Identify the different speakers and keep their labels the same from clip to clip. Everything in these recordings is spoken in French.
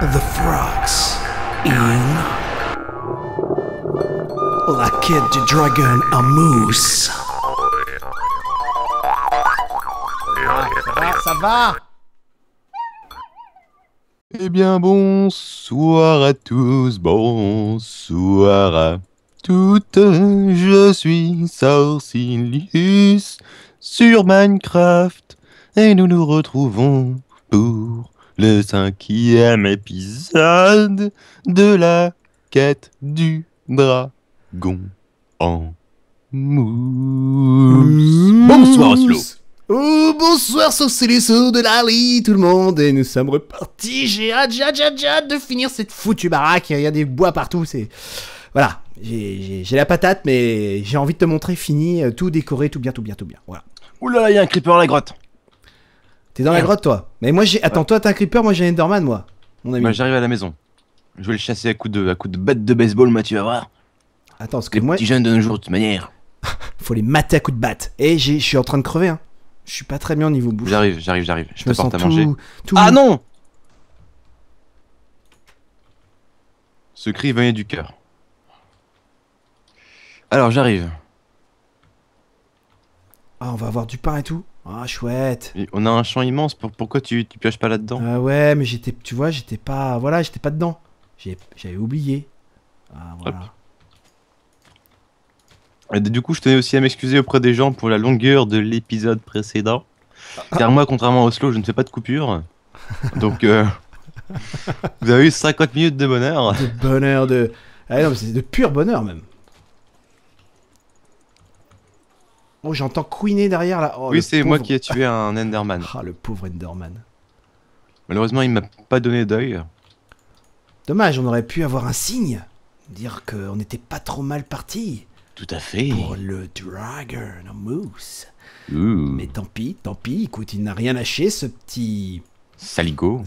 Speaker 1: the frogs in La Kid du Dragon a moose. Ça va
Speaker 2: Eh bien bonsoir à tous, bonsoir à toutes, je suis Sorcilus sur Minecraft et nous nous retrouvons pour le cinquième épisode de la quête du dragon en mousse.
Speaker 1: Bonsoir Oslo. Oh, bonsoir, sauf c'est les sauts de Larry, tout le monde, et nous sommes repartis. J'ai hâte, j'ai hâte, j'ai hâte, de finir cette foutue baraque. Il y a des bois partout, c'est. Voilà, j'ai la patate, mais j'ai envie de te montrer fini, euh, tout décoré, tout bien, tout bien, tout bien. Voilà. Ouh là il y a un creeper dans la grotte. T'es dans la grotte, toi. Mais moi, j'ai. Attends, toi, t'as un creeper, moi, j'ai un Enderman, moi. Mon
Speaker 2: bah, j'arrive à la maison. Je vais le chasser à coups de, à coup de batte de baseball, moi tu vas voir. Attends, ce que les moi. Petits jeunes de nos jours, de toute manière.
Speaker 1: Faut les mater à coup de batte. Et eh, je suis en train de crever, hein. Je suis pas très bien au niveau bouche.
Speaker 2: J'arrive, j'arrive, j'arrive. Je, me sens à manger. Ah non Ce cri venait du cœur. Alors, j'arrive.
Speaker 1: Ah, on va avoir du pain et tout. Ah, chouette.
Speaker 2: on a un champ immense, pourquoi tu, tu pioches pas là-dedans
Speaker 1: Ah Ouais, mais j'étais, tu vois, j'étais pas, voilà, j'étais pas dedans. J'avais oublié. Ah, voilà.
Speaker 2: du coup, je tenais aussi à m'excuser auprès des gens pour la longueur de l'épisode précédent. Ah. Car moi, contrairement à Oslo, je ne fais pas de coupure. Donc, euh,
Speaker 1: vous avez eu 50 minutes de bonheur. De bonheur, de. Ah non, mais c'est de pur bonheur même. Oh, j'entends couiner derrière là. Oh, oui, c'est moi qui ai
Speaker 2: tué un Enderman. Ah, le pauvre Enderman. Malheureusement, il m'a pas donné d'œil.
Speaker 1: Dommage, on aurait pu avoir un signe. Dire qu'on n'était pas trop mal parti. Tout à fait. Pour le Dragon en mousse. Mais tant pis, tant pis. Écoute, il n'a rien lâché, ce petit. Saligo.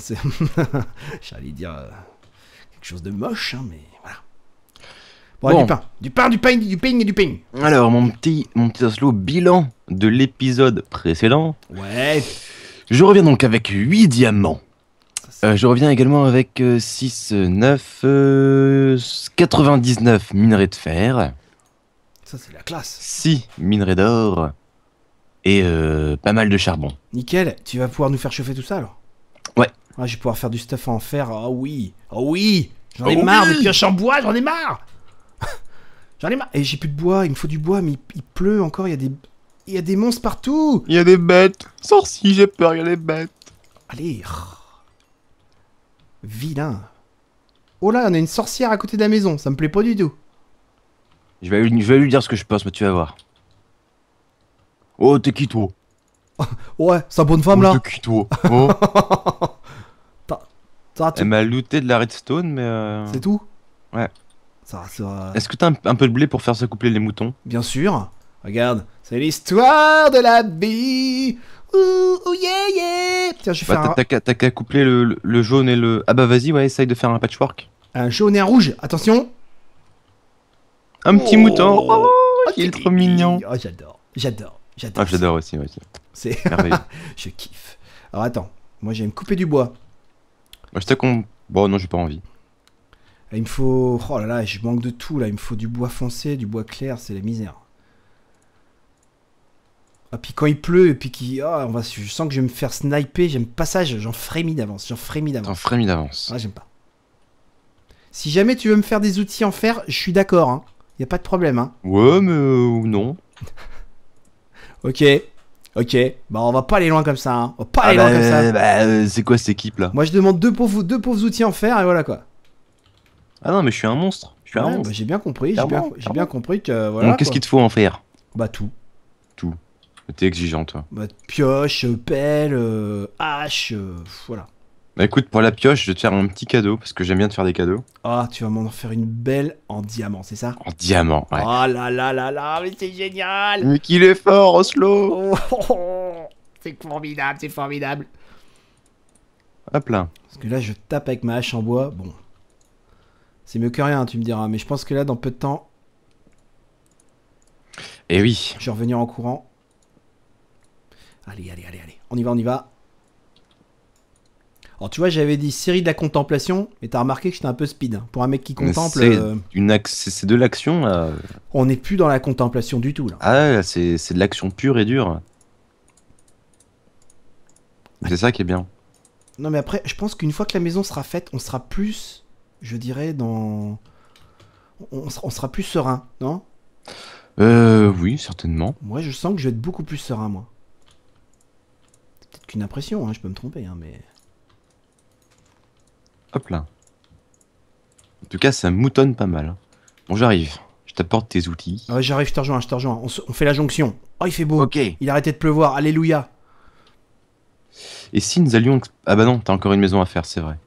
Speaker 1: J'allais dire euh, quelque chose de moche, hein, mais. Bon, du pain, du pain, du pain, du ping et du ping.
Speaker 2: Alors, mon petit, mon petit Oslo, bilan de l'épisode précédent. Ouais. Je reviens donc avec 8 diamants. Euh, je reviens également avec 6, 9, 99 minerais de fer.
Speaker 1: Ça, c'est la classe.
Speaker 2: 6 minerais d'or. Et euh, pas mal de charbon.
Speaker 1: Nickel, tu vas pouvoir nous faire chauffer tout ça alors Ouais. Ah, je vais pouvoir faire du stuff en fer. Oh oui, oh oui J'en ai ah marre de des en bois, j'en ai marre J'en ai marre. Et eh, j'ai plus de bois, il me faut du bois, mais il, pleut encore, il y, a des... il y a des monstres partout Il y a des bêtes Sorci, j'ai peur, il y a des bêtes Allez Vilain Oh là, on a une sorcière à côté de la maison, ça me plaît pas du tout.
Speaker 2: Je vais, lui, lui dire ce que je pense, mais tu vas voir. Oh, t'es qui toi
Speaker 1: Ouais, sa bonne femme oh, là T'es qui toi oh. Elle m'a
Speaker 2: looté de la redstone, mais... Euh, C'est tout Ouais. Est-ce que t'as un, un, peu de blé pour faire se coupler les moutons Bien sûr. Regarde,
Speaker 1: c'est l'histoire de la bille. Ouh, ouh yeah, yeah. Tiens, je vais bah, T'as
Speaker 2: qu'à coupler le, jaune et le. Ah bah vas-y, ouais, essaye de faire un patchwork.
Speaker 1: Un jaune et un rouge. Attention. Un petit oh. mouton. Oh, oh il est trop mignon. Oh, j'adore, j'adore,
Speaker 2: j'adore. Ah, j'adore aussi, C'est merveilleux.
Speaker 1: je kiffe. Alors attends, moi j'aime couper du bois.
Speaker 2: je sais qu'on. Bon, non, j'ai pas envie.
Speaker 1: Il me faut... Oh là là, je manque de tout là. Il me faut du bois foncé, du bois clair, c'est la misère. Ah, puis quand il pleut, et puis qui, ah, va, je sens que je vais me faire sniper, j'aime pas ça, j'en frémis d'avance, j'en frémis d'avance. J'en
Speaker 2: frémis d'avance. Ah,
Speaker 1: j'aime pas. Si jamais tu veux me faire des outils en fer, je suis d'accord, hein. Y a pas de problème, hein.
Speaker 2: Ouais, mais euh, ou non.
Speaker 1: ok, ok. Bah, on va pas aller loin comme ça, hein. On va pas ah aller loin bah, comme ça.
Speaker 2: Bah, euh, c'est quoi cette équipe là
Speaker 1: Moi, je demande deux pauvres, deux pauvres outils en fer, et voilà quoi.
Speaker 2: Ah non, mais je suis un monstre.
Speaker 1: Je suis bah, j'ai bien compris. J'ai bien, compris que. Euh, voilà, qu'est-ce qu'il te faut en faire Bah, tout.
Speaker 2: Tout. T'es exigeant, toi.
Speaker 1: Bah, pioche, pelle, euh, hache, euh, voilà.
Speaker 2: Bah, écoute, pour la pioche, je vais te faire un petit cadeau parce que j'aime bien te faire des cadeaux.
Speaker 1: Ah, tu vas m'en faire une belle en diamant, c'est ça En
Speaker 2: diamant, ouais.
Speaker 1: Oh là là là là, mais c'est génial Mais qu'il est fort, Oslo oh, C'est formidable, c'est formidable. Hop là. Parce que là, je tape avec ma hache en bois. Bon, c'est mieux que rien, tu me diras. Mais je pense que là, dans peu de temps. Et eh oui. Je vais revenir en courant. Allez, allez, allez, allez. On y va, on y va. Alors tu vois, j'avais dit série de la contemplation, mais t'as remarqué que j'étais un peu speed. Hein. Pour un mec qui contemple... Euh,
Speaker 2: c'est de l'action On n'est plus dans la contemplation du tout là. Ah c'est de l'action pure et dure. C'est ça qui est bien.
Speaker 1: Non mais après, je pense qu'une fois que la maison sera faite, on sera plus je dirais, dans. On, sera plus serein, non
Speaker 2: Euh, oui, certainement.
Speaker 1: Moi, je sens que je vais être beaucoup plus serein, moi. C'est peut-être qu'une impression, hein, je peux me tromper, hein, mais.
Speaker 2: Hop là. En tout cas, ça moutonne pas mal. Hein. Bon, j'arrive. Je t'apporte tes outils.
Speaker 1: Ah ouais, j'arrive, je te rejoins, je te rejoins. On, fait la jonction. Oh, il fait beau. Ok. Il arrêtait de pleuvoir. Alléluia.
Speaker 2: Et si nous allions. Ah bah non, t'as encore une maison à faire, c'est vrai.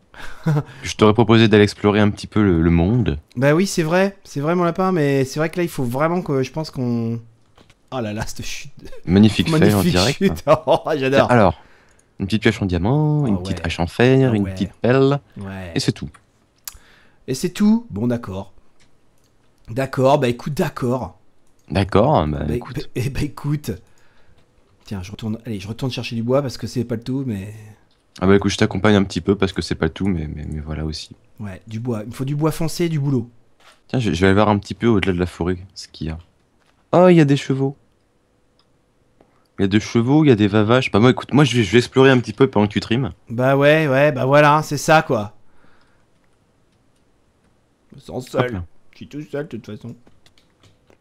Speaker 2: je t'aurais proposé d'aller explorer un petit peu le, monde.
Speaker 1: Bah oui, c'est vrai, c'est vrai mon lapin, mais c'est vrai que là, il faut vraiment que je pense qu'on. Oh là là, cette chute.
Speaker 2: Magnifique, Magnifique en direct. Hein. Oh, j'adore. Alors, une petite pioche en diamant, ah une petite hache en fer, ah une petite pelle, et c'est tout.
Speaker 1: Et c'est tout Bon, d'accord. D'accord, bah écoute, d'accord.
Speaker 2: D'accord, bah, bah écoute.
Speaker 1: Bah, et eh, bah, écoute. Tiens, je retourne. Allez, je retourne chercher du bois parce que c'est pas le tout, mais.
Speaker 2: Ah bah écoute, je t'accompagne un petit peu parce que c'est pas tout, mais, mais, voilà aussi.
Speaker 1: Ouais, du bois. Il me faut du bois foncé du boulot.
Speaker 2: Tiens, je, vais aller voir un petit peu au-delà de la forêt ce qu'il y a.
Speaker 1: Oh, il y a des chevaux.
Speaker 2: Il y a des chevaux, il y a des vavages. Bah moi, écoute, moi je vais, explorer un petit peu pendant que tu trimes.
Speaker 1: Bah ouais, ouais, bah voilà, c'est ça quoi. Sans seul. Je suis tout seul de toute façon.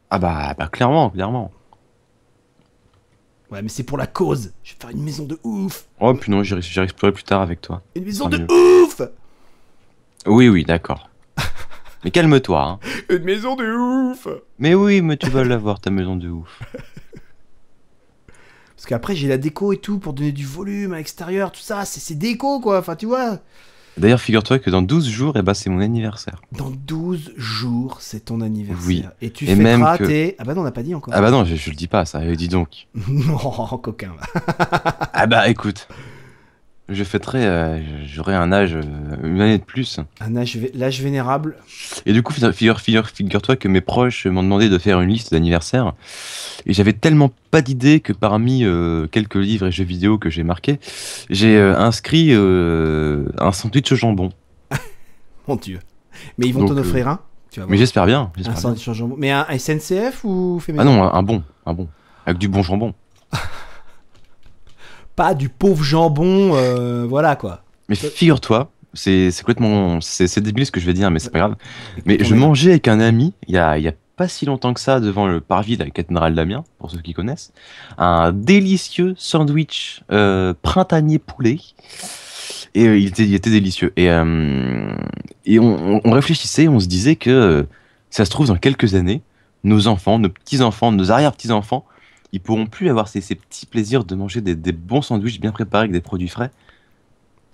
Speaker 2: Ah bah, bah clairement, clairement.
Speaker 1: Ouais, mais c'est pour la cause. Je vais faire une maison de ouf.
Speaker 2: Oh, puis non, j'irai explorer plus tard avec toi. Une maison de ouf Oui, oui, d'accord. mais calme-toi. Hein.
Speaker 1: Une maison de ouf
Speaker 2: Mais oui, mais tu vas l'avoir, ta maison de ouf.
Speaker 1: Parce qu'après, j'ai la déco et tout pour donner du volume à l'extérieur, tout ça. C'est déco, quoi. Enfin, tu vois.
Speaker 2: D'ailleurs, figure-toi que dans 12 jours, eh ben, c'est mon anniversaire.
Speaker 1: Dans 12 jours, c'est ton anniversaire. Oui. Et tu et même Ah bah non, on n'a pas dit encore. Ah bah non, je,
Speaker 2: ne le dis pas, ça. dis donc.
Speaker 1: non, coquin.
Speaker 2: ah bah écoute. Je fêterai, euh, j'aurai un âge, euh, une année de plus.
Speaker 1: Un âge, l'âge vénérable.
Speaker 2: Et du coup, figure, figure, toi que mes proches m'ont demandé de faire une liste d'anniversaires. Et j'avais tellement pas d'idée que parmi euh, quelques livres et jeux vidéo que j'ai marqués, j'ai inscrit un sandwich au jambon.
Speaker 1: Mon Dieu. Mais ils vont t'en offrir un Mais j'espère bien. Un sandwich au jambon. Mais un SNCF ou fait Ah non,
Speaker 2: un bon, un bon. Avec du bon jambon.
Speaker 1: pas du pauvre jambon, euh, voilà quoi.
Speaker 2: Mais figure-toi, c'est complètement. C'est débile ce que je vais dire, mais c'est pas grave. Mais je mangeais avec un ami il y a, pas si longtemps que ça devant le parvis de la cathédrale d'Amiens, pour ceux qui connaissent, un délicieux sandwich euh, printanier poulet. Et euh, il, était, délicieux. Et, et on, on, réfléchissait, on se disait que ça se trouve dans quelques années, nos enfants, nos petits-enfants, nos arrière-petits-enfants ils pourront plus avoir ces, petits plaisirs de manger des, bons sandwichs bien préparés avec des produits frais.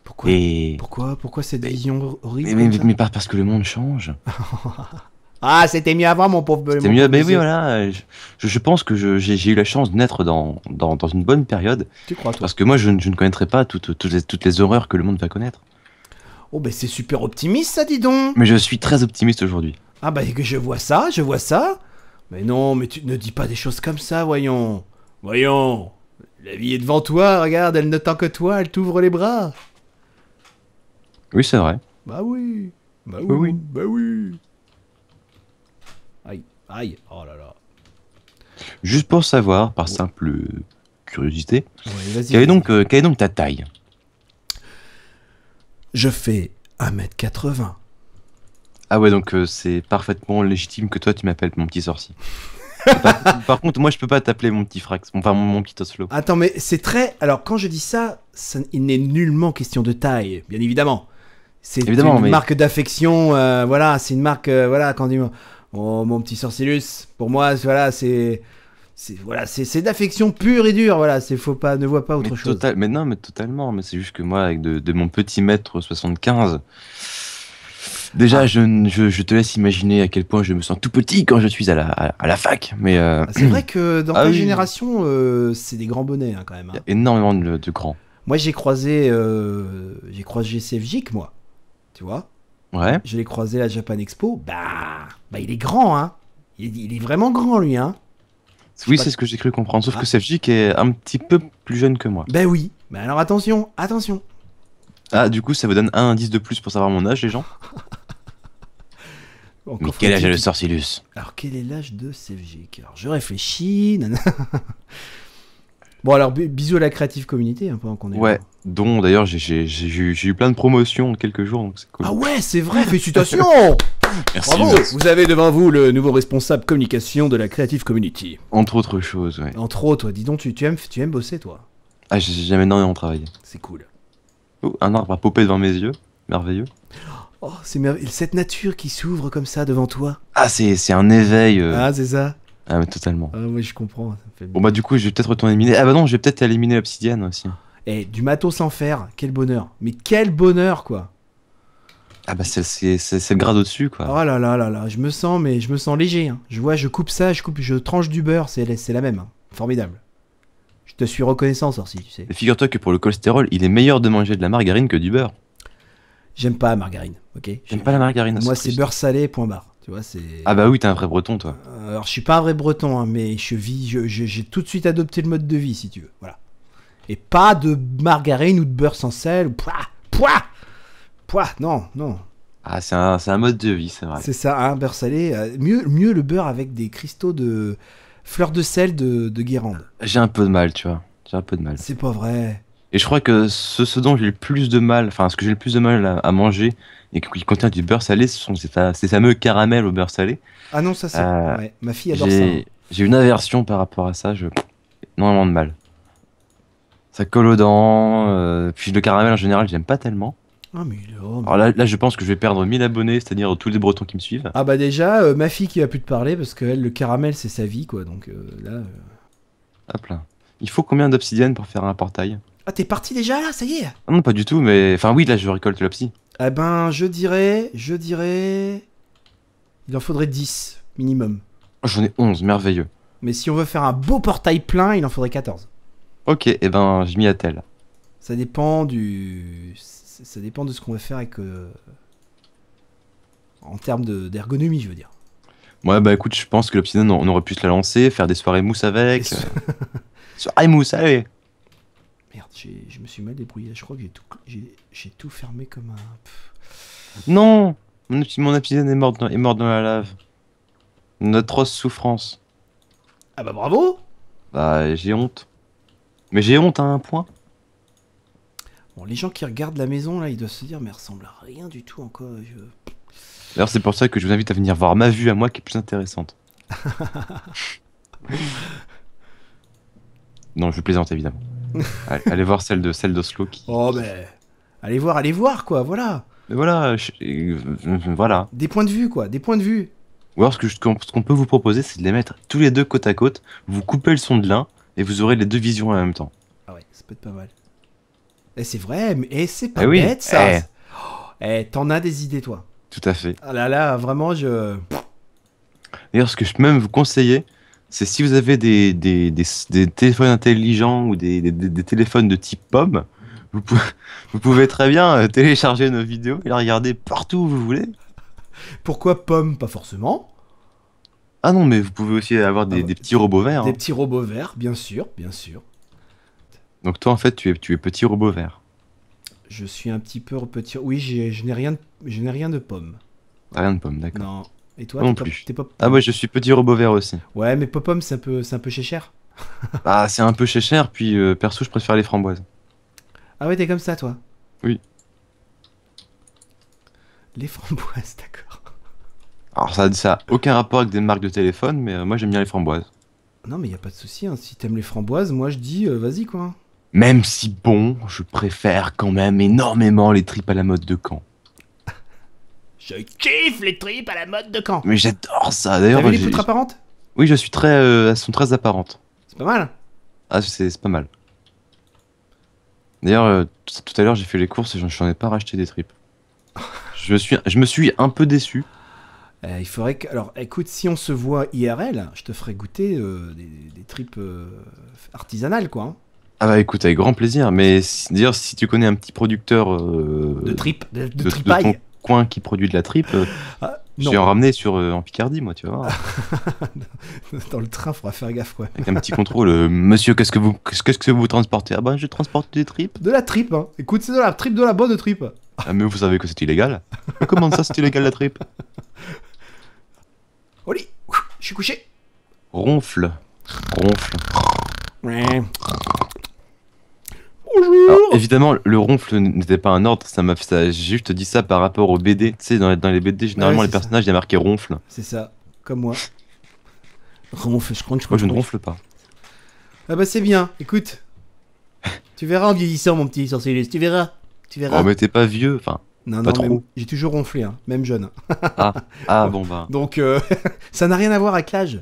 Speaker 2: Pourquoi
Speaker 1: Pourquoi Pourquoi cette mais, vision horrible Mais,
Speaker 2: parce que le monde change.
Speaker 1: ah, c'était mieux avant, mon pauvre. C'était mieux, mais oui,
Speaker 2: voilà. Je, pense que j'ai eu la chance de naître dans, une bonne période. Tu crois, toi Parce que moi, je, ne connaîtrais pas toutes, les, horreurs que le monde va connaître.
Speaker 1: Oh, ben c'est super optimiste, ça, dis donc
Speaker 2: Mais je suis très optimiste aujourd'hui.
Speaker 1: Ah, bah, je vois ça, je vois ça. Mais non, mais tu ne dis pas des choses comme ça, voyons. Voyons. La vie est devant toi, regarde, elle ne que toi, elle t'ouvre les bras. Oui, c'est vrai. Bah oui. Bah oui. Bah oui. Aïe, aïe, oh là là.
Speaker 2: Juste pour savoir, par simple curiosité, quelle, est donc, euh, est donc ta taille
Speaker 1: Je fais 1m80.
Speaker 2: Ah ouais, donc euh, c'est parfaitement légitime que toi tu m'appelles mon petit sorcier. par, contre, moi je peux pas t'appeler mon petit Frax, enfin mon, mon petit Oslo.
Speaker 1: Attends, mais c'est très. Alors quand je dis ça, il n'est nullement question de taille, bien évidemment. C'est une, marque d'affection, euh, voilà, c'est une marque, euh, voilà, quand on dit oh, mon petit sorcilus, pour moi, voilà, c'est. Voilà, c'est d'affection pure et dure, voilà, c'est faut pas, ne vois pas autre chose.
Speaker 2: mais non, mais totalement, mais c'est juste que moi, avec de, de mon petit mètre 75, Déjà, ah. je, te laisse imaginer à quel point je me sens tout petit quand je suis à la, à, la fac. Mais euh, ah, C'est vrai
Speaker 1: que dans ah, génération, euh, c'est des grands bonnets hein, quand
Speaker 2: même. Hein. y a énormément de, grands.
Speaker 1: Moi, j'ai croisé, euh, j'ai croisé CFJIC, moi. Tu vois Ouais. Je l'ai croisé à la Japan Expo. Bah, bah il est grand, hein. Il, est vraiment grand, lui, hein.
Speaker 2: Oui, c'est ce que j'ai cru comprendre. Sauf ah. que CFJIC est un petit peu
Speaker 1: plus jeune que moi. Ben oui. Mais ben alors attention, attention.
Speaker 2: Ah, du coup, ça vous donne un indice de plus pour savoir mon âge, les gens
Speaker 1: Mais quel âge a le Sorcilus Alors, quel est l'âge de CFG Alors, je réfléchis. Bon, alors, bisous à la Creative Community, hein, pendant qu'on est Ouais,
Speaker 2: dont d'ailleurs j'ai eu plein de promotions en quelques jours, donc c'est
Speaker 1: cool. Ah ouais, c'est vrai, félicitations Merci. Bravo Vous avez devant vous le nouveau responsable communication de la Creative Community.
Speaker 2: Entre autres choses, ouais.
Speaker 1: Entre autres, dis donc, tu, aimes, tu aimes bosser, toi
Speaker 2: Ah, j'ai jamais énormément travail. C'est cool un arbre a popé devant mes yeux. Merveilleux.
Speaker 1: Oh, c'est merveilleux. Cette nature qui s'ouvre comme ça devant toi.
Speaker 2: Ah, c'est un éveil. Euh. Ah, c'est ça. Ah, mais totalement. Ah, oui, je comprends. Bon, bah, du coup, je vais peut-être retourner éliminer. Ah, bah non, je vais peut-être éliminer l'obsidienne aussi.
Speaker 1: Eh, du matos sans fer, quel bonheur. Mais quel bonheur, quoi.
Speaker 2: Ah, bah, c'est le grade au-dessus, quoi.
Speaker 1: Oh là là là là, je me sens, mais je me sens léger. Hein. Je vois, je coupe ça, je coupe, je tranche du beurre, c'est la même. Hein. Formidable te suis reconnaissant, sorcier, tu sais.
Speaker 2: Figure-toi que pour le cholestérol, il est meilleur de manger de la margarine que du beurre.
Speaker 1: J'aime pas la margarine, ok J'aime pas la margarine. Moi, c'est beurre salé, point barre. Tu vois,
Speaker 2: ah bah oui, t'es un vrai breton, toi.
Speaker 1: Euh, alors, je suis pas un vrai breton, hein, mais je vis, j'ai tout de suite adopté le mode de vie, si tu veux. Voilà. Et pas de margarine ou de beurre sans sel, ou pouah, pouah, pouah, non, non.
Speaker 2: Ah, c'est un, mode de vie, c'est vrai. C'est
Speaker 1: ça, un hein, beurre salé. Euh, mieux, mieux le beurre avec des cristaux de, Fleur de sel de, Guérande.
Speaker 2: J'ai un peu de mal, tu vois. J'ai un peu de mal.
Speaker 1: C'est pas vrai.
Speaker 2: Et je crois que ce, dont j'ai le plus de mal, enfin, ce que j'ai le plus de mal à, manger et qui contient du beurre salé, ce sont ces, fameux caramels au beurre salé.
Speaker 1: Ah non, ça c'est. Euh, ma fille adore ça.
Speaker 2: J'ai une aversion par rapport à ça, je. énormément de mal. Ça colle aux dents, euh, puis le caramel en général, j'aime pas tellement.
Speaker 1: Ah, mais là, Alors
Speaker 2: là, je pense que je vais perdre 1000 abonnés, c'est-à-dire tous les Bretons qui me suivent. Ah,
Speaker 1: bah déjà, euh, ma fille qui va plus te parler parce que le caramel, c'est sa vie, quoi. Donc euh, là. Euh...
Speaker 2: Hop là. Il faut combien d'obsidienne pour faire un portail
Speaker 1: Ah, t'es parti déjà là, ça y est
Speaker 2: ah Non, pas du tout, mais. Enfin, oui, là, je récolte l'obsi.
Speaker 1: Eh ben, je dirais. Je dirais. Il en faudrait 10 minimum.
Speaker 2: Oh, j'en ai 11, merveilleux.
Speaker 1: Mais si on veut faire un beau portail plein, il en faudrait 14.
Speaker 2: Ok, et eh ben, je m'y attelle.
Speaker 1: Ça dépend du ça dépend de ce qu'on va faire avec. Euh, en termes d'ergonomie, je veux dire.
Speaker 2: Ouais, bah écoute, je pense que l'Obsidian, on aurait pu se la lancer, faire des soirées mousse avec. Sur
Speaker 1: euh, mousse, allez ah Merde, je me suis mal débrouillé. Je crois que j'ai tout, tout fermé comme un.
Speaker 2: Non Mon, mon est mort, dans, est mort dans la lave. Notre atroce souffrance. Ah bah bravo Bah, j'ai honte. Mais j'ai honte à un point.
Speaker 1: Bon, les gens qui regardent la maison, là, ils doivent se dire, mais elle ressemble à rien du tout encore. Je...
Speaker 2: D'ailleurs, c'est pour ça que je vous invite à venir voir ma vue à moi qui est plus intéressante. non, je plaisante évidemment. allez, voir celle de celle d'Oslo
Speaker 1: Oh mais allez voir, allez voir quoi, voilà.
Speaker 2: Mais voilà, euh, voilà.
Speaker 1: Des points de vue quoi, des points de vue.
Speaker 2: Ou alors ce que je... qu'on peut vous proposer, c'est de les mettre tous les deux côte à côte. Vous coupez le son de l'un et vous aurez les deux visions en même temps.
Speaker 1: Ah ouais, ça peut être pas mal. Et eh, c'est vrai, mais eh, c'est pas eh bête ça. Eh. t'en as des idées, toi. Tout à fait. Ah là là, vraiment, je.
Speaker 2: D'ailleurs, ce que je peux même vous conseiller, c'est si vous avez des, des, téléphones intelligents ou des, téléphones de type pomme, vous pouvez, vous pouvez très bien euh, télécharger nos vidéos et
Speaker 1: les regarder partout où vous voulez. Pourquoi pomme Pas forcément.
Speaker 2: Ah non, mais vous pouvez aussi avoir ah bah, des, petits robots verts. Des hein. petits
Speaker 1: robots verts, bien sûr, bien sûr.
Speaker 2: Donc toi, en fait, tu es, tu es petit robot vert.
Speaker 1: Je suis un petit peu petit. Oui, je n'ai rien, rien de pomme.
Speaker 2: rien de pomme, d'accord. Non. Et toi, non plus. Pas, ah ouais, je suis petit robot vert aussi.
Speaker 1: Ouais, mais pop pomme, c'est un peu, c'est un peu cher.
Speaker 2: ah c'est un peu cher. Puis euh, perso, je préfère les framboises.
Speaker 1: Ah ouais, t'es comme ça, toi. Oui. Les framboises, d'accord.
Speaker 2: Alors ça, ça aucun rapport avec des marques de téléphone, mais euh, moi j'aime bien les framboises.
Speaker 1: Non, mais il n'y a pas de souci. Hein. Si t'aimes les framboises, moi je dis, euh, vas-y quoi.
Speaker 2: Même si bon, je préfère quand même énormément les tripes à la mode de Caen.
Speaker 1: Je kiffe les tripes à la mode de Caen. Mais
Speaker 2: j'adore ça. D'ailleurs, les apparentes Oui, je suis très, euh, elles sont très apparentes. C'est pas mal. Ah, c'est pas mal. D'ailleurs, euh, tout à l'heure, j'ai fait les courses et je n'en ai pas racheté des tripes. je, suis, je me suis un peu déçu.
Speaker 1: Euh, il faudrait que. Alors, écoute, si on se voit IRL, je te ferai goûter des, tripes artisanales, quoi. Hein. Ah
Speaker 2: bah écoute, avec grand plaisir. Mais d'ailleurs, si tu connais un petit producteur euh, de trip, de, ton coin qui produit de la tripe, euh, ah, je vais en ramener sur euh, en Picardie, moi, tu vois.
Speaker 1: Dans le train, faudra faire gaffe, quoi. Avec un petit contrôle,
Speaker 2: monsieur, qu'est-ce que vous, qu'est-ce que vous transportez Ah bah je transporte des tripes. De la tripe, hein.
Speaker 1: Écoute, c'est de la tripe, de la bonne tripe.
Speaker 2: Ah mais vous savez que c'est illégal. Comment ça, c'est illégal la tripe Oli, je suis couché. Ronfle,
Speaker 1: ronfle.
Speaker 2: Évidemment, le ronfle n'était pas un ordre, ça m'a juste dit ça par rapport aux BD. Tu sais, dans, les BD, généralement, les personnages, il y a marqué ronfle.
Speaker 1: C'est ça, comme moi. ronfle, je crois Moi, je ne ronfle pas. Ah bah c'est bien, écoute. tu verras en vieillissant, mon petit sorcier, tu verras. Tu verras. Oh,
Speaker 2: mais t'es pas vieux, enfin. Non, pas non,
Speaker 1: j'ai toujours ronflé, hein. même jeune. ah, ah bon bah. Donc, euh, ça n'a rien à voir avec l'âge.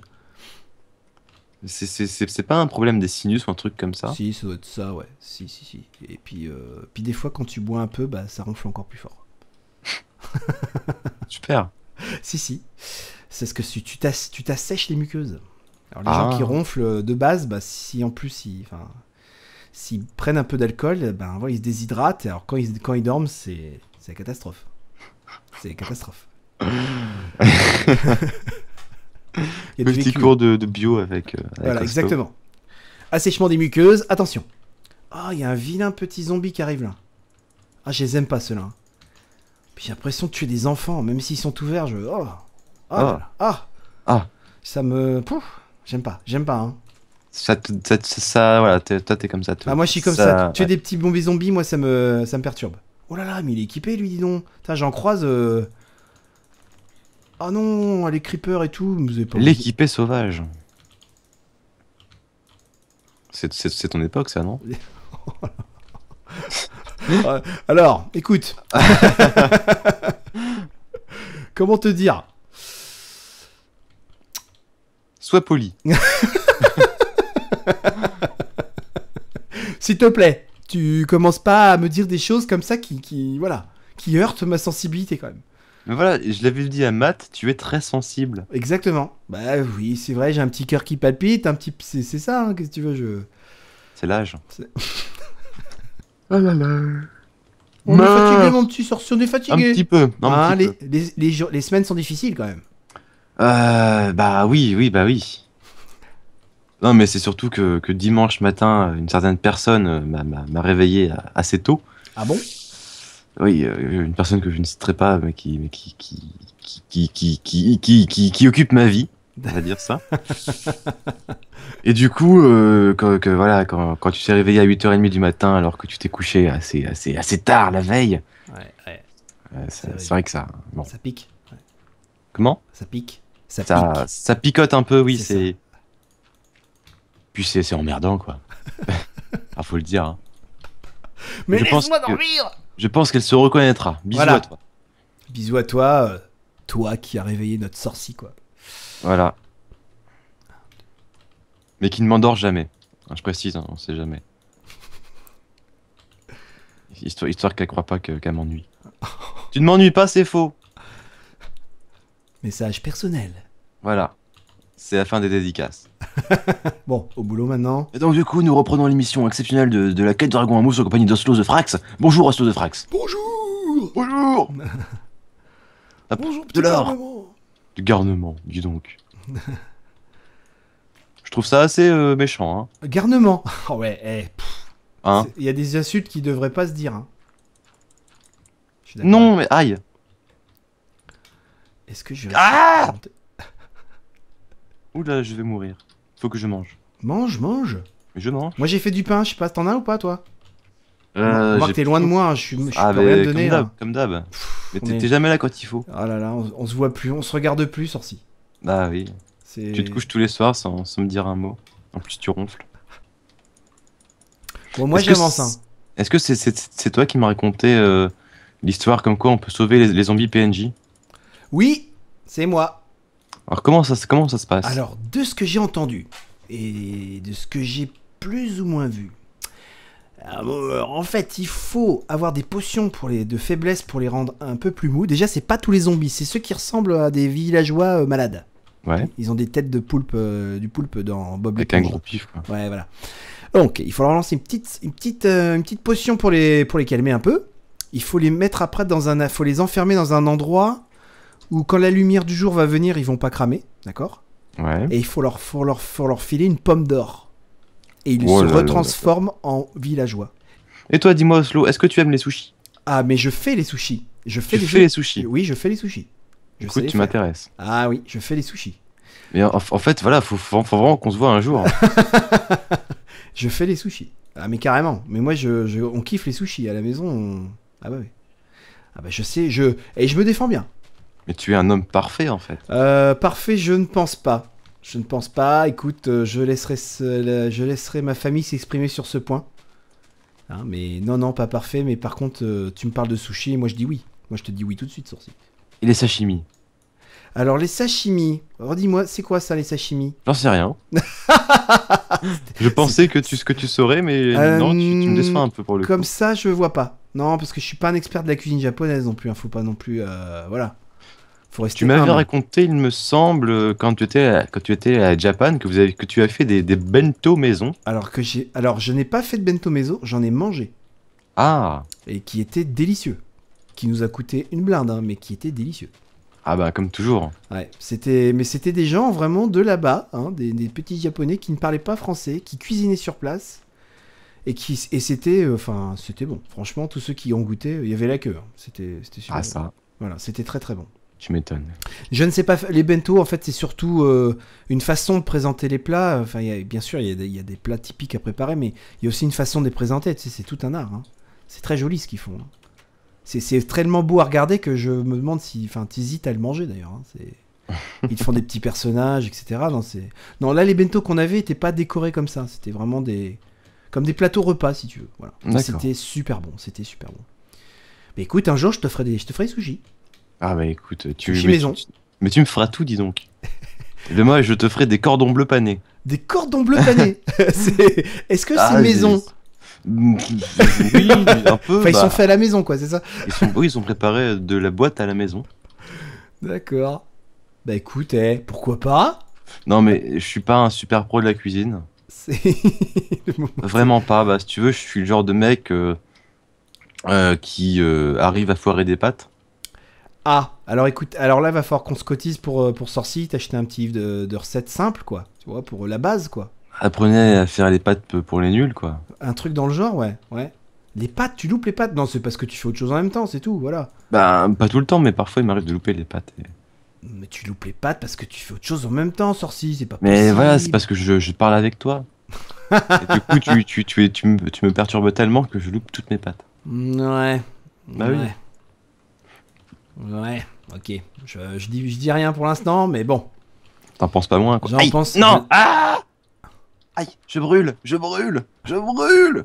Speaker 2: C'est pas un problème des sinus ou un truc comme ça Si,
Speaker 1: ça doit être ça, ouais. Si, si, si. Et puis, euh, puis des fois, quand tu bois un peu, bah, ça ronfle encore plus fort. Super. si, si. C'est ce que tu t'assèches les muqueuses. Alors les gens ah. qui ronflent de base, bah, si en plus ils, s'ils prennent un peu d'alcool, eh ben voilà, ils se déshydratent. Alors quand ils, quand ils dorment, c'est la catastrophe. C'est la catastrophe. Il y a Petit cours de,
Speaker 2: bio avec. Euh, voilà, exactement.
Speaker 1: Assèchement des muqueuses, attention. Ah, oh, il y a un vilain petit zombie qui arrive là. Ah, je les aime pas ceux-là. J'ai l'impression de tuer des enfants, même s'ils sont ouverts. Je... Oh. Ah, ah. Ah. ah. Ça me. Pouf. J'aime pas, j'aime pas. Hein.
Speaker 2: Ça, voilà, toi t'es comme ça. ah, moi je suis comme ça. Tuer des
Speaker 1: petits bombes zombies, moi ça me, ça me perturbe. Oh là là, mais il est équipé lui, dis donc. J'en croise. Euh, ah non, ah, les creepers et tout, vous avez L'équipé
Speaker 2: sauvage. C'est ton époque, ça, non
Speaker 1: oh euh, Alors, écoute. Comment te dire Sois poli. S'il te plaît, tu commences pas à me dire des choses comme ça qui, qui, voilà, qui heurtent ma sensibilité quand même.
Speaker 2: Mais voilà, je l'avais dit à Matt, tu es très sensible.
Speaker 1: Exactement. Bah oui, c'est vrai, j'ai un petit cœur qui palpite, un petit. C'est, ça, hein, qu'est-ce que tu veux, je. C'est l'âge. oh là là.
Speaker 2: On est fatigué, mon
Speaker 1: petit sorcier, on est fatigué. Un petit peu. Non, petit les, hein, peu. Les, les, semaines sont difficiles quand même. Euh, bah oui,
Speaker 2: oui, bah oui. Non, mais c'est surtout que, dimanche matin, une certaine personne euh, m'a réveillé euh, assez tôt. Ah bon oui, euh, une personne que je ne citerai pas, mais qui, qui, qui, qui, occupe ma vie, on dire ça. et du coup, euh, quand, que, voilà, quand, tu t'es réveillé à 8h30 du matin alors que tu t'es couché assez, assez, tard la veille, ouais, ouais. Euh, c'est vrai. que ça. Ça pique. Comment Ça pique. Ça, picote un peu, oui. c'est Puis c'est emmerdant, quoi. ah, faut le dire. Hein.
Speaker 1: Mais laisse-moi dormir
Speaker 2: je pense qu'elle se reconnaîtra. Bisous à toi.
Speaker 1: Bisous à toi, euh, toi qui as réveillé notre sorci, quoi.
Speaker 2: Voilà. Mais qui ne m'endort jamais. je précise, on hein, on sait jamais. Histoire, histoire ne croit pas qu'elle m'ennuie. tu ne
Speaker 1: m'ennuies pas, c'est faux. Message
Speaker 2: personnel. Voilà c'est la fin des dédicaces.
Speaker 1: bon, au boulot maintenant. Et donc du coup, nous reprenons l'émission exceptionnelle
Speaker 2: de, la quête Dragon à mousse en compagnie d'Oslo de Frax. Bonjour Oslo de Frax.
Speaker 1: Bonjour Bonjour
Speaker 2: Bonjour, de l'or garnement, dis donc. Je trouve ça assez euh, méchant.
Speaker 1: Hein. Garnement Oh ouais, eh, hein Il y a des insultes qui devraient pas se dire. Hein.
Speaker 2: Non, mais aïe Est-ce que je... Ah là, je vais mourir. Faut que je mange. Mange, mange. Mais je mange. Moi j'ai fait du pain, je sais pas, t'en
Speaker 1: as ou pas toi euh, que t'es loin de moi, hein, je suis, ah, mais, Comme d'hab. Hein. Mais t'es jamais là quand il faut. Ah là là, on, se voit plus, on se regarde plus, sorci.
Speaker 2: Bah oui. Tu te couches tous les soirs sans, me dire un mot. En plus, tu ronfles.
Speaker 1: Bon, moi j'avance.
Speaker 2: Est-ce que hein. c'est toi qui m'as raconté euh, l'histoire comme quoi on peut sauver les, les zombies PNJ
Speaker 1: Oui, c'est moi.
Speaker 2: Alors comment ça, comment ça se passe Alors
Speaker 1: de ce que j'ai entendu et de ce que j'ai plus ou moins vu, euh, en fait, il faut avoir des potions pour les, de faiblesse pour les rendre un peu plus mous. Déjà, c'est pas tous les zombies, c'est ceux qui ressemblent à des villageois euh, malades. Ouais. Ils ont des têtes de poulpe, euh, du poulpe dans Bob Avec un gros pif. Quoi. Ouais, voilà. Donc, il faut leur lancer une petite, une petite, une petite potion pour les, pour les calmer un peu. Il faut les mettre après dans un, faut les enfermer dans un endroit ou quand la lumière du jour va venir, ils vont pas cramer, d'accord ouais. Et il faut leur, faut filer une pomme d'or. Et ils se retransforment en villageois. Et toi, dis-moi, Oslo, est-ce que tu aimes les sushis Ah, mais je fais les sushis. Je fais, les, sushis. Oui, je fais les sushis. Je Écoute, tu m'intéresses. Ah oui, je fais les sushis.
Speaker 2: Mais en, fait, voilà, faut, faut, vraiment qu'on se voit un jour.
Speaker 1: je fais les sushis. Ah mais carrément. Mais moi, je, on kiffe les sushis à la maison. Ah bah oui. Ah bah je sais, je et je me défends bien.
Speaker 2: Mais tu es un homme parfait en fait.
Speaker 1: Euh, parfait, je ne pense pas. Je ne pense pas. Écoute, euh, je laisserai, je laisserai ma famille s'exprimer sur ce point. Hein, mais non, non, pas parfait. Mais par contre, euh, tu me parles de sushi et moi je dis oui. Moi je te dis oui tout de suite, sourcil.
Speaker 2: Et les sashimi
Speaker 1: alors les sashimi, redis-moi, c'est quoi ça les sashimi
Speaker 2: J'en sais rien. je pensais que tu, ce que tu saurais, mais euh, non, tu, tu, me déçois un peu pour le Comme
Speaker 1: ça, je vois pas. Non, parce que je suis pas un expert de la cuisine japonaise non plus. Hein, faut pas non plus, voilà tu m'avais
Speaker 2: raconté, il me semble, quand tu étais à, quand tu étais à Japan, que, vous avez, que tu as fait des, bento maison.
Speaker 1: Alors que j'ai, alors je n'ai pas fait de bento maison, j'en ai mangé. Ah. Et qui était délicieux, qui nous a coûté une blinde, hein, mais qui était délicieux.
Speaker 2: Ah bah comme toujours.
Speaker 1: Ouais, c'était, mais c'était des gens vraiment de là-bas, hein, des, petits japonais qui ne parlaient pas français, qui cuisinaient sur place. Et, qui, et c'était, euh, enfin, c'était bon. Franchement, tous ceux qui ont goûté, il y avait la queue. Hein. C'était, c'était super. Ah, ça. Voilà, c'était très très bon. Tu m'étonnes. Je ne sais pas. Les bento, en fait, c'est surtout euh, une façon de présenter les plats. Enfin, bien sûr, il y, a des plats typiques à préparer, mais il y a aussi une façon de les présenter. c'est tout un art. Hein. C'est très joli ce qu'ils font. Hein. C'est tellement beau à regarder que je me demande si. Enfin, t'hésites à le manger d'ailleurs. Hein. Ils font des petits personnages, etc. Non, non là, les bento qu'on avait n'étaient pas décorés comme ça. C'était vraiment des. Comme des plateaux repas, si tu veux. Voilà. C'était super bon. C'était super bon. Mais écoute, un jour, je te ferai des, je te ferai des sushis.
Speaker 2: Ah, mais bah, écoute, tu. mais, Tu, mais tu me feras tout, dis donc. Moi, je te ferai des cordons bleus panés.
Speaker 1: Des cordons bleus panés Est-ce que c'est ah, maison oui, un peu. Enfin, ils sont bah. faits à la maison, quoi, c'est ça
Speaker 2: Oui, ils sont préparés de la boîte à la maison.
Speaker 1: D'accord. Bah écoute, eh, pourquoi pas
Speaker 2: Non, mais je suis pas un super pro de la cuisine. Vraiment pas. Bah, si tu veux, je suis le genre de mec euh, euh, qui euh, arrive à foirer des pâtes.
Speaker 1: Ah, alors écoute, alors là, va falloir qu'on se cotise pour, euh, pour Sorcy, t'acheter un petit livre de, recettes simples, quoi. Tu vois, pour euh, la base, quoi.
Speaker 2: Apprenez à faire les pattes pour les nuls, quoi.
Speaker 1: Un truc dans le genre, ouais, ouais. Les pattes, tu loupes les pattes, Non, c'est parce que tu fais autre chose en même temps, c'est tout, voilà.
Speaker 2: Bah, pas tout le temps, mais parfois il m'arrive de louper les pattes.
Speaker 1: Mais tu loupes les pattes parce que tu fais autre chose en même temps, Sorcy, c'est pas mais possible. Mais voilà, c'est
Speaker 2: parce que je, parle avec toi.
Speaker 1: du coup, tu,
Speaker 2: tu, tu, me, tu, me, perturbes tellement que je loupe toutes mes pattes.
Speaker 1: Ouais. Bah oui. Ouais, ok. Je, je, dis, je dis rien pour l'instant, mais bon.
Speaker 2: T'en penses pas moins, quoi.
Speaker 1: Non Ah Aïe, je brûle, je brûle, je brûle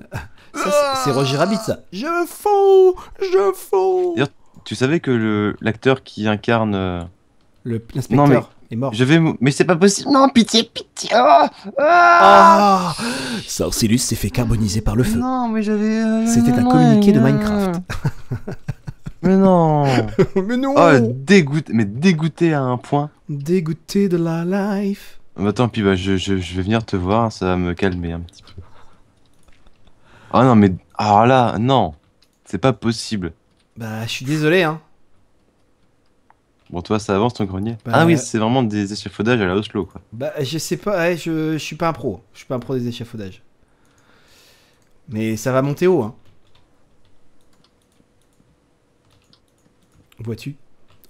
Speaker 1: C'est
Speaker 2: Roger Rabbit, ça.
Speaker 1: Je fous Je fous
Speaker 2: Tu savais que l'acteur qui incarne. Euh,
Speaker 1: le L'inspecteur est mort. Je
Speaker 2: vais. Mais c'est pas possible Non, pitié, pitié
Speaker 1: oh ah, ah s'est fait carboniser par le feu. Non, mais j'avais. Euh, C'était un communiqué de Minecraft.
Speaker 2: Mais non Mais non Oh, dégoûté, mais à un point. Dégoûté de la life. Attends, tant pis, bah, je, vais venir te voir, ça va me calmer un petit peu. Oh non, mais. Ah là, non C'est pas possible.
Speaker 1: Bah, je suis désolé, hein.
Speaker 2: Bon, toi, ça avance ton grenier. Bah, ah oui, euh, c'est vraiment des échafaudages à la Oslo, quoi.
Speaker 1: Bah, je sais pas, je, je suis pas un pro. Je suis pas un pro des échafaudages. Mais ça va monter haut, hein.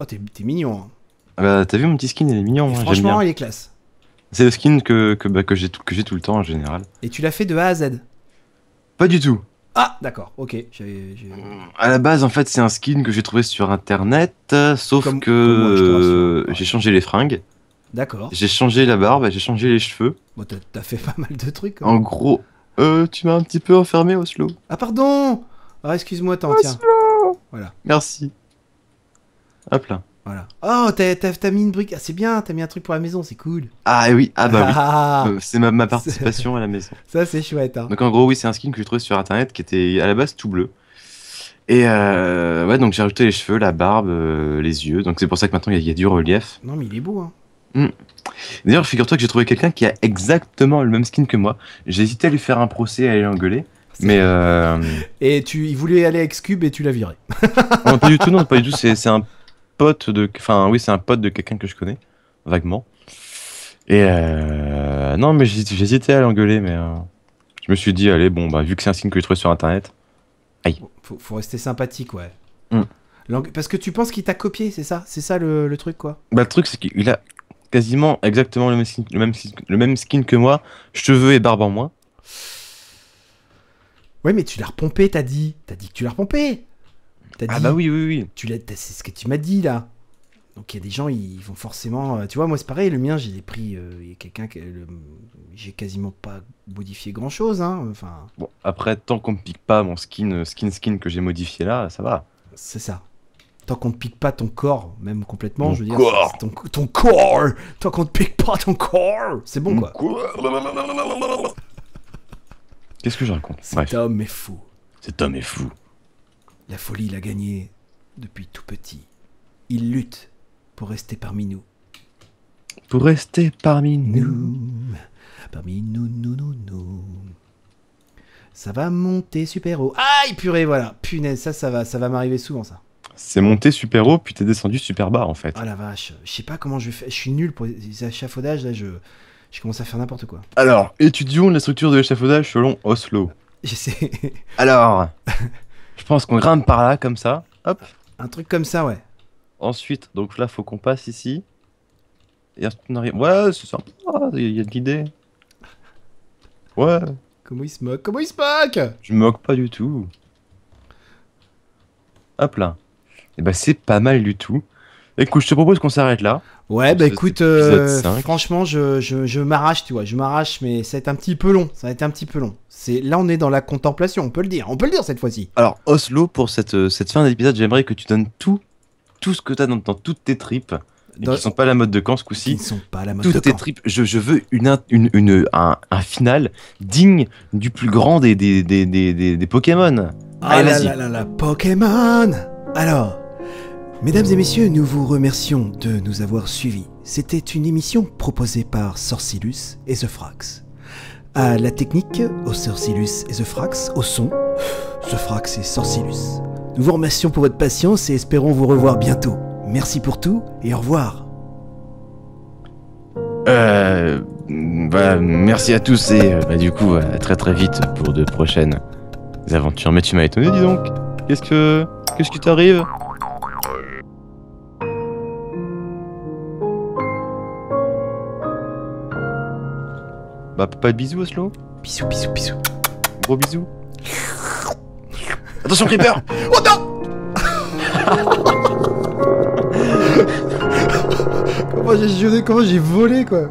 Speaker 1: Oh, t'es mignon. Hein.
Speaker 2: Ah bah, t'as vu mon petit skin, il est mignon. franchement, il est classe. C'est le skin que, que, bah, que j'ai tout, le temps en général.
Speaker 1: Et tu l'as fait de A à Z Pas du tout. Ah, d'accord, ok. A
Speaker 2: À la base, en fait, c'est un skin que j'ai trouvé sur internet, sauf que hein. j'ai changé les fringues. D'accord. J'ai changé la barbe, j'ai changé les cheveux.
Speaker 1: t'as fait pas mal de trucs. Hein. En
Speaker 2: gros, euh, tu m'as un petit peu enfermé,
Speaker 1: Oslo. Ah, pardon Ah, excuse-moi, t'en tiens. Voilà.
Speaker 2: Merci. Hop là. Voilà.
Speaker 1: Oh, t'as mis une brique. Ah, c'est bien, t'as mis un truc pour la maison, c'est cool.
Speaker 2: Ah oui, ah bah ah. Euh, c'est ma, ma, participation à la maison.
Speaker 1: Ça, c'est chouette. Hein. Donc
Speaker 2: en gros, oui, c'est un skin que j'ai trouvé sur internet qui était à la base tout bleu. Et euh, ouais, donc j'ai rajouté les cheveux, la barbe, euh, les yeux. Donc c'est pour ça que maintenant il y, a du relief.
Speaker 1: Non, mais il est beau, hein.
Speaker 2: Hmm. D'ailleurs, figure-toi que j'ai trouvé quelqu'un qui a exactement le même skin que moi. J'ai hésité à lui faire un procès et à aller l'engueuler. Mais euh...
Speaker 1: Et tu, il voulait aller à X-Cube et tu l'as viré. non, pas du tout, non, pas du tout.
Speaker 2: C'est un pote de. Enfin, oui, c'est un pote de quelqu'un que je connais, vaguement. Et euh, non, mais j'hésitais à l'engueuler, mais euh, je me suis dit, allez, bon, bah, vu que c'est un signe que j'ai trouvé sur internet, aïe.
Speaker 1: Faut, faut rester sympathique, ouais. Hmm. Parce que tu penses qu'il t'a copié, c'est ça C'est ça le, truc, quoi
Speaker 2: Bah, le truc, c'est qu'il a quasiment exactement le même, le, même skin, le même skin que moi, cheveux et barbe en moins.
Speaker 1: Ouais, mais tu l'as repompé, t'as dit. T'as dit que tu l'as repompé ah bah oui, oui, oui. Tu c'est ce que tu m'as dit là. Donc il y a des gens, ils vont forcément. Euh, tu vois, moi c'est pareil, le mien, j'ai pris. Euh, il a quelqu'un J'ai quasiment pas modifié grand chose. Hein, enfin...
Speaker 2: Bon, après, tant qu'on ne pique pas mon skin, euh, skin, skin que j'ai modifié là, ça va. C'est ça.
Speaker 1: Tant qu'on ne pique pas ton corps même complètement, je veux dire. Corps. Ton, corps Tant qu'on ne pique pas ton corps C'est bon quoi. Qu'est-ce que je raconte Cet homme est fou. Cet homme est fou. La folie l'a gagné depuis tout petit. Il lutte pour rester parmi nous.
Speaker 2: Pour rester parmi
Speaker 1: nous. Parmi nous, nous, nous, nous. Ça va monter super haut. Aïe, purée, voilà. Punaise, ça, ça va, ça va m'arriver souvent, ça.
Speaker 2: C'est monté super haut, puis t'es descendu super bas, en fait.
Speaker 1: Oh la vache, je sais pas comment je faire. Je suis nul pour les échafaudages, là, je, je commence à faire n'importe quoi.
Speaker 2: Alors, étudions la structure de l'échafaudage selon Oslo. Je sais. Alors, Je pense qu'on grimpe par là, comme ça. Hop.
Speaker 1: Un truc comme ça, ouais.
Speaker 2: Ensuite, donc là, faut qu'on passe ici. Et on arrive. Ouais, c'est sympa. Ah, il y a de l'idée. Ouais.
Speaker 1: Comment il se moque Comment il se moque
Speaker 2: Je me moque pas du tout. Hop là. Et eh bah, ben, c'est pas mal du tout. Écoute, je te propose qu'on s'arrête là. Ouais, bah écoute, euh,
Speaker 1: franchement, je, je, je m'arrache, tu vois, je m'arrache, mais ça va être un petit peu long. Ça va être un petit peu long. C'est là, on est dans la contemplation, on peut le dire, on peut le dire cette fois-ci.
Speaker 2: Alors Oslo, pour cette, euh, cette fin d'épisode, j'aimerais que tu donnes tout, tout ce que tu as dans, dans, toutes tes tripes. Ils ne sont pas la mode de camp ce coup-ci. ne sont pas la mode Toutes tes tripes. Je, je, veux une, une, un, un, final digne du plus grand des, des, des, des, des Pokémon. Ah Allez, là, là là
Speaker 1: Pokémon Alors Mesdames et messieurs, nous vous remercions de nous avoir suivis. C'était une émission proposée par Sorcilus et The Frax. À la technique, au Sorcilus et The Frax, au son, The Frax et Sorcilus. Nous vous remercions pour votre patience et espérons vous revoir bientôt. Merci pour tout et au revoir.
Speaker 2: Euh, bah, merci à tous et euh, bah, du coup, à très très vite pour de prochaines aventures. Mais tu m'as étonné, dis donc. Qu'est-ce que. Qu'est-ce qui t'arrive Bah, pas de bisous, Oslo Bisous, bisous, bisous. Gros bisous.
Speaker 1: Attention, Creeper Oh non
Speaker 2: Comment j'ai comment j'ai volé, quoi